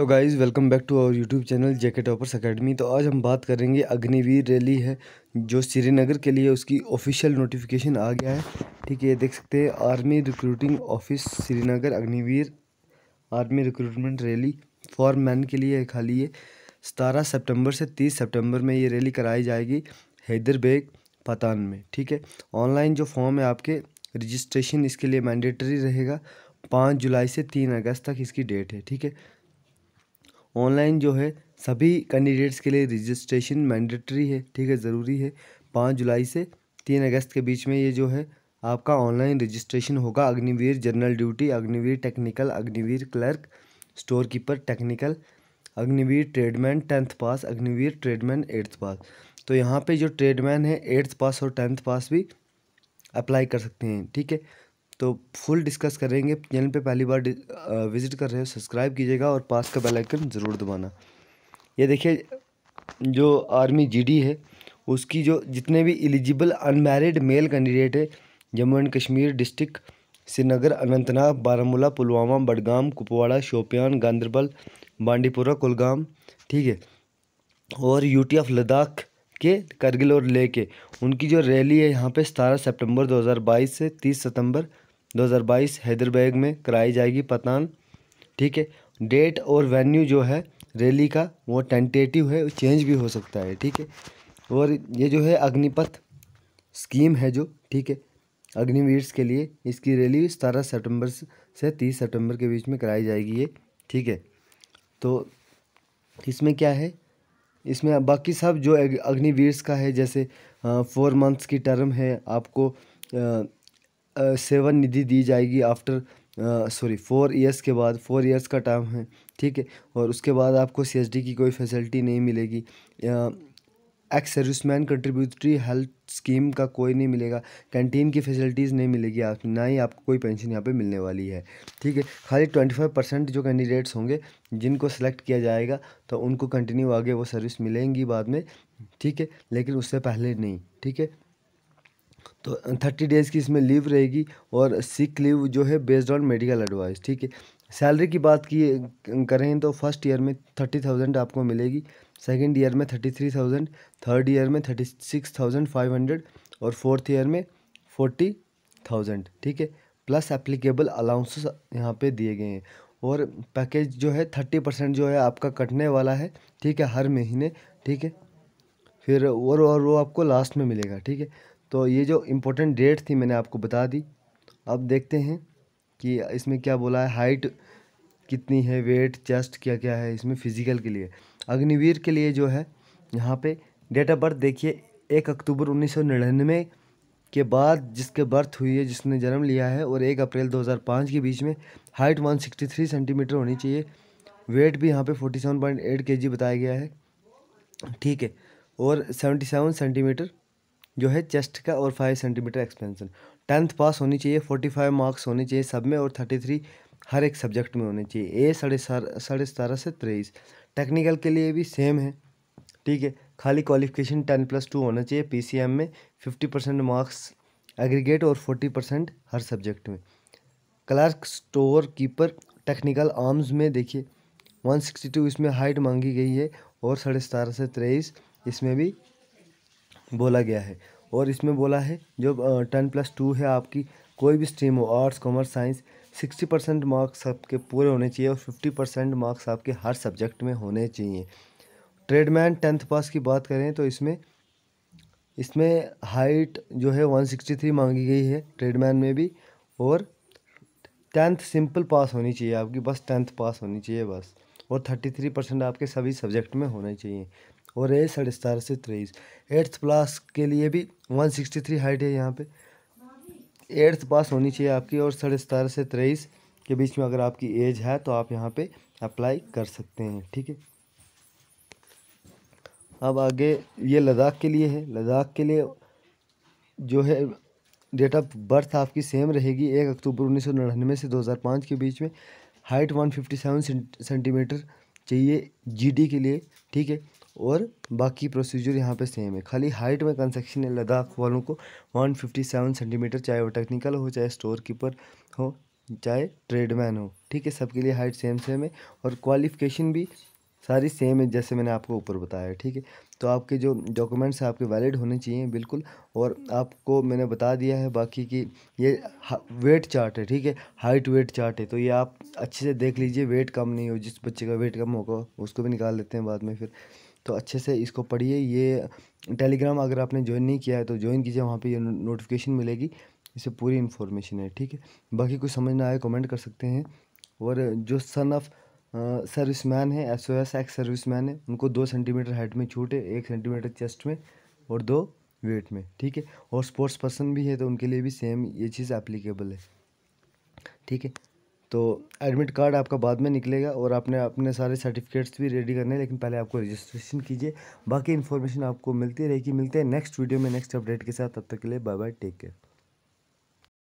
तो guys welcome back to our YouTube channel जैकेट ऑपर्स अकेडमी तो आज हम बात करेंगे अग्निवीर रैली है जो श्रीनगर के लिए उसकी ऑफिशियल नोटिफिकेशन आ गया है ठीक है ये देख सकते हैं army recruiting office Srinagar Agniveer army recruitment rally for man के लिए खाली है सतारह सेप्टेम्बर से तीस सेप्टेम्बर में ये रैली कराई जाएगी हैदर बेग पतान में ठीक है ऑनलाइन जो फॉर्म है आपके रजिस्ट्रेशन इसके लिए मैंडेटरी रहेगा पाँच जुलाई से तीन अगस्त तक इसकी डेट है ठीक है ऑनलाइन जो है सभी कैंडिडेट्स के लिए रजिस्ट्रेशन मैंडेटरी है ठीक है ज़रूरी है पाँच जुलाई से तीन अगस्त के बीच में ये जो है आपका ऑनलाइन रजिस्ट्रेशन होगा Agniveer general duty Agniveer technical Agniveer clerk storekeeper technical Agniveer tradesman tenth pass Agniveer tradesman eighth pass तो यहाँ पे जो ट्रेडमैन है एट्थ पास और टेंथ पास भी अप्लाई कर सकते हैं ठीक है तो फुल डिस्कस करेंगे चैनल पे पहली बार विज़िट कर रहे हो सब्सक्राइब कीजिएगा और पास का बेल आइकन ज़रूर दबाना ये देखिए जो आर्मी जीडी है उसकी जो जितने भी एलिजिबल अनमेरिड मेल कैंडिडेट है जम्मू एंड कश्मीर डिस्ट्रिक्ट श्रीनगर अनंतनाग बारामूला पुलवामा बडगाम कुपवाड़ा शोपियान गांधरबल बांडीपुरा कुलगाम ठीक है और यूटी ऑफ लद्दाख के करगिल और ले के उनकी जो रैली है यहाँ पे सतारह सितंबर 2022 से 30 सितंबर 2022 हैदरबैग में कराई जाएगी पतान ठीक है डेट और वेन्यू जो है रैली का वो टेंटेटिव है चेंज भी हो सकता है ठीक है और ये जो है अग्निपथ स्कीम है जो ठीक है अग्निवीर्स के लिए इसकी रैली सतारह सितंबर से तीस सितंबर के बीच में कराई जाएगी ये ठीक है तो इसमें क्या है इसमें बाकी सब जो अग्निवीर्स का है जैसे फोर मंथ्स की टर्म है आपको आ, सेवन निधि दी जाएगी आफ्टर सॉरी फोर ईयर्स के बाद फोर ईयर्स का टाइम है ठीक है और उसके बाद आपको सी की कोई फैसिलिटी नहीं मिलेगी ex serviceman contributory health scheme का कोई नहीं मिलेगा कैंटीन की फैसिलिटीज़ नहीं मिलेगी आप ना ही आपको कोई पेंशन यहाँ पे मिलने वाली है ठीक है खाली ट्वेंटी फाइव परसेंट जो कैंडिडेट्स होंगे जिनको सेलेक्ट किया जाएगा तो उनको कंटिन्यू आगे वो सर्विस मिलेंगी बाद में ठीक है लेकिन उससे पहले नहीं ठीक है तो थर्टी डेज़ की इसमें लीव रहेगी और सिक लीव जो है बेस्ड ऑन मेडिकल एडवाइस ठीक है सैलरी की बात की करें तो फर्स्ट ईयर में थर्टी थाउजेंड आपको मिलेगी सेकेंड ईयर में thirty three thousand third year में thirty six thousand five hundred और फोर्थ ईयर में फोर्टी थाउजेंड ठीक है प्लस एप्लीकेबल अलाउंसेस यहाँ पे दिए गए हैं और पैकेज जो है थर्टी परसेंट जो है आपका कटने वाला है ठीक है हर महीने ठीक है फिर और, और वो आपको लास्ट में मिलेगा ठीक है तो ये जो इम्पोर्टेंट डेट थी मैंने आपको बता दी अब देखते हैं कि इसमें क्या बोला है हाइट कितनी है वेट चेस्ट क्या क्या है इसमें फिजिकल के लिए अग्निवीर के लिए जो है यहाँ पे डेट ऑफ बर्थ देखिए एक अक्टूबर उन्नीस के बाद जिसके बर्थ हुई है जिसने जन्म लिया है और एक अप्रैल 2005 के बीच में हाइट 163 सेंटीमीटर होनी चाहिए वेट भी यहाँ पे 47.8 केजी बताया गया है ठीक है और 77 सेंटीमीटर जो है चेस्ट का और five centimetre expansion tenth pass होनी चाहिए फोर्टी फाइव मार्क्स होने चाहिए सब में और थर्टी थ्री हर एक सब्जेक्ट में होने चाहिए ए साढ़े साढ़े सतारह से तेईस टेक्निकल के लिए भी सेम है ठीक है खाली क्वालिफिकेशन टेन प्लस टू होना चाहिए एम में फिफ्टी परसेंट मार्क्स एग्रीगेट और फोर्टी परसेंट हर सब्जेक्ट में clerk storekeeper technical arms में देखिए वन सिक्सटी टू इसमें हाइट मांगी गई है और साढ़े सतारह से तेईस इसमें भी बोला गया है और इसमें बोला है जो टेन प्लस टू है आपकी कोई भी स्ट्रीम हो arts commerce science sixty percent marks आपके पूरे होने चाहिए और फिफ्टी परसेंट मार्क्स आपके हर सब्जेक्ट में होने चाहिए ट्रेडमैन टेंथ पास की बात करें तो इसमें इसमें हाइट जो है वन सिक्सटी थ्री मांगी गई है ट्रेडमैन में भी और टेंथ सिंपल पास होनी चाहिए आपकी बस टेंथ पास होनी चाहिए बस और थर्टी थ्री परसेंट आपके सभी सब्जेक्ट में होने चाहिए और एज साढ़े सतारह से तेईस एट्थ क्लास के लिए भी वन सिक्सटी थ्री हाइट है यहाँ पे एट्थ पास होनी चाहिए आपकी और साढ़े सतारह से तेईस के बीच में अगर आपकी एज है तो आप यहाँ पे अप्लाई कर सकते हैं ठीक है अब आगे ये लद्दाख के लिए है लद्दाख के लिए जो है डेट ऑफ बर्थ आपकी सेम रहेगी एक अक्टूबर उन्नीस सौ निन्यानवे से पाँच के बीच में हाइट 157 सेंटीमीटर चाहिए जीडी के लिए ठीक है और बाकी प्रोसीजर यहाँ पे सेम है खाली हाइट में कंस्ट्रक्शन है लद्दाख वालों को 157 सेंटीमीटर चाहे वो टेक्निकल हो चाहे स्टोर कीपर हो चाहे ट्रेडमैन हो ठीक है सबके लिए हाइट सेम सेम है और क्वालिफिकेशन भी सारी सेम है जैसे मैंने आपको ऊपर बताया ठीक है तो आपके जो डॉक्यूमेंट्स हैं आपके वैलिड होने चाहिए बिल्कुल और आपको मैंने बता दिया है बाकी कि ये वेट चार्ट है ठीक है हाइट वेट चार्ट है तो ये आप अच्छे से देख लीजिए वेट कम नहीं हो जिस बच्चे का वेट कम होगा उसको भी निकाल लेते हैं बाद में फिर तो अच्छे से इसको पढ़िए ये टेलीग्राम अगर आपने ज्वाइन नहीं किया है तो ज्वाइन कीजिए वहाँ पर ये नोटिफिकेशन मिलेगी इसे पूरी इन्फॉर्मेशन है ठीक है बाकी कुछ समझ ना आए कमेंट कर सकते हैं और जो सन ऑफ़ सर्विसमैन है S O S ex serviceman है उनको दो सेंटीमीटर हाइट में छूट है एक सेंटीमीटर चेस्ट में और दो वेट में ठीक है और स्पोर्ट्स पर्सन भी है तो उनके लिए भी सेम ये चीज़ एप्लीकेबल है ठीक है तो एडमिट कार्ड आपका बाद में निकलेगा और आपने अपने सारे सर्टिफिकेट्स भी रेडी करने लेकिन पहले आपको रजिस्ट्रेशन कीजिए बाकी इन्फॉर्मेशन आपको मिलती रहेगी मिलते हैं नेक्स्ट वीडियो में नेक्स्ट अपडेट के साथ तब तक के लिए बाय बाय टेक केयर